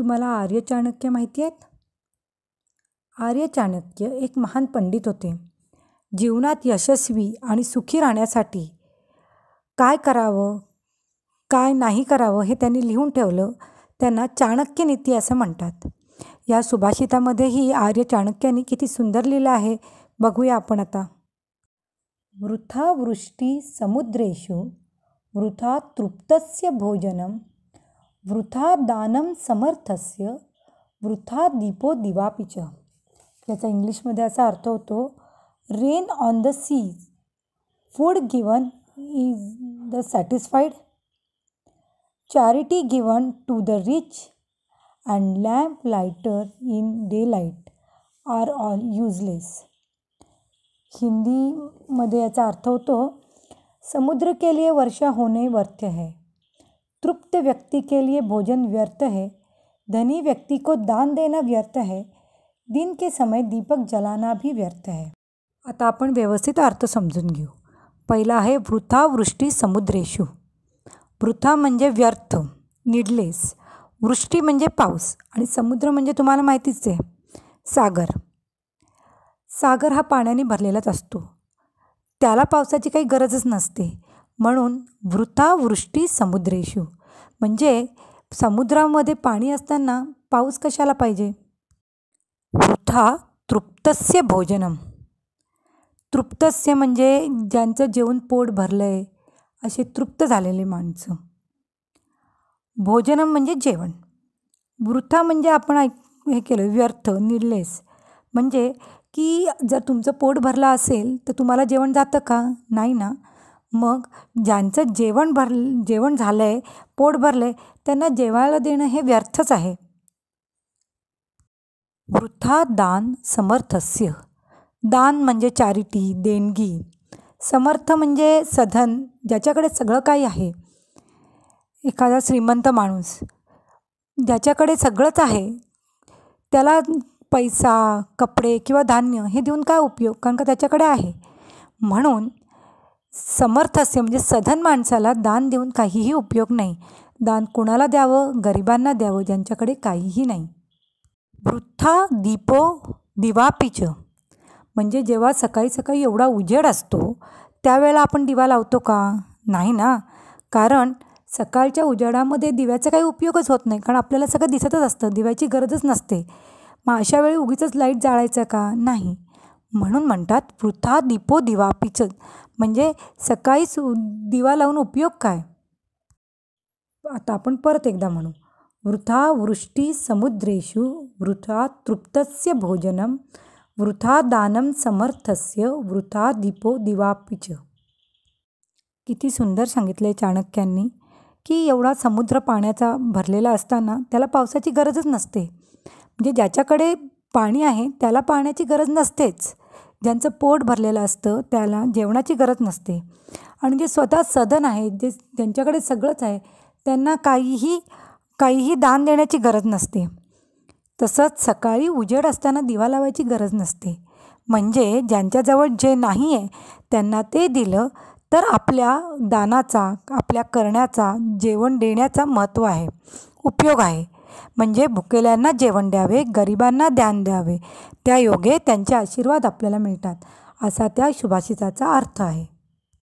तुम्हाला आर्य चाणक्य माहिती आहेत आर्य चाणक्य एक महान पंडित होते जीवनात यशस्वी आणि सुखी राहण्यासाठी काय करावं काय नाही करावं हे त्यांनी लिहून ठेवलं त्यांना चाणक्य नीती असं म्हणतात या सुभाषितामध्येही आर्य चाणक्याने किती सुंदर लिहिलं आहे बघूया आपण आता वृथावृष्टी समुद्रेशु वृथा तृप्तस्य भोजनम वृथा दानं समर्थस्य वृथा दीपो दिवापिच याचा इंग्लिशमध्ये असा अर्थ होतो rain on the seize food given is the satisfied charity given to the rich and lamp lighter in day light R all useless हिंदीमध्ये याचा अर्थ होतो समुद्र के लिए वर्षा होणे वर्थ है तृप्त व्यक्ति के लिए भोजन व्यर्थ है धनी व्यक्ति को दान देना व्यर्थ है दिन के समय दीपक जलाना भी व्यर्थ आहे आता आपण व्यवस्थित अर्थ समजून घेऊ पहिला आहे वृथावृष्टी समुद्रेशू वृथा म्हणजे व्यर्थ निडलेस वृष्टी म्हणजे पाऊस आणि समुद्र म्हणजे तुम्हाला माहितीच आहे सागर सागर हा पाण्याने भरलेलाच असतो त्याला पावसाची काही गरजच नसते म्हणून वृथावृष्टी समुद्रेशू म्हणजे समुद्रामध्ये पाणी असताना पाऊस कशाला पाहिजे वृथा तृप्तस्य भोजनम तृप्तस्य म्हणजे ज्यांचं जेवण पोट भरलं आहे असे तृप्त झालेले माणसं भोजनम म्हणजे जेवण वृथा म्हणजे आपण ऐक हे केलं व्यर्थ निर्लेस म्हणजे की जर तुमचं पोट भरलं असेल तर तुम्हाला जेवण जातं का नाही ना मग ज्यांचं जेवण भर जेवण झालं आहे पोट भरलं आहे त्यांना जेवायला देणं हे व्यर्थच आहे वृथा दान समर्थस्य दान म्हणजे चॅरिटी देणगी समर्थ म्हणजे सधन ज्याच्याकडे सगळं काही आहे एखादा श्रीमंत माणूस ज्याच्याकडे सगळंच आहे त्याला पैसा कपडे किंवा धान्य हे देऊन काय उपयोग कारण का त्याच्याकडे आहे म्हणून समर्थ असे म्हणजे सधन माणसाला दान देऊन काहीही उपयोग नाही दान कुणाला द्यावं गरिबांना द्यावं ज्यांच्याकडे काहीही नाही वृथा दीपो दिवापिच म्हणजे जेव्हा सकाळी सकाळी एवढा उजेड असतो त्यावेळेला आपण दिवा लावतो का नाही ना कारण सकाळच्या उजेडामध्ये दिव्याचा काही उपयोगच होत नाही कारण आपल्याला सगळं दिसतच असतं दिव्याची गरजच नसते मग अशा वेळी उगीच लाईट जाळायचं का नाही म्हणून म्हणतात वृथा दीपो दिवा पिचत म्हणजे सकाळीच दिवा लावून उपयोग काय आता आपण परत एकदा म्हणू वृथा वृष्टी समुद्रेषु वृथा तृप्तस्य भोजनम वृथा दानं समर्थस्य वृथा दीपो दिवा पिच किती सुंदर सांगितले चाणक्यांनी की एवढा समुद्र पाण्याचा भरलेला असताना त्याला पावसाची गरजच नसते म्हणजे ज्याच्याकडे पाणी आहे त्याला पाण्याची गरज नसतेच ज्यांचं पोट भरलेलं असतं त्याला जेवणाची गरज नसते आणि जे स्वतः सदन आहे जे ज्यांच्याकडे सगळंच आहे त्यांना काहीही काहीही दान देण्याची गरज नसते तसंच सकाळी उजेड असताना दिवा लावायची गरज नसते म्हणजे ज्यांच्याजवळ जे नाही आहे त्यांना ते दिलं तर आपल्या दानाचा आपल्या करण्याचा जेवण देण्याचा महत्त्व आहे उपयोग आहे म्हणजे भुकेल्यांना जेवण द्यावे गरिबांना ध्यान द्यावे त्या योगे त्यांचे आशीर्वाद आपल्याला मिळतात असा त्या शुभाशिताचा अर्थ आहे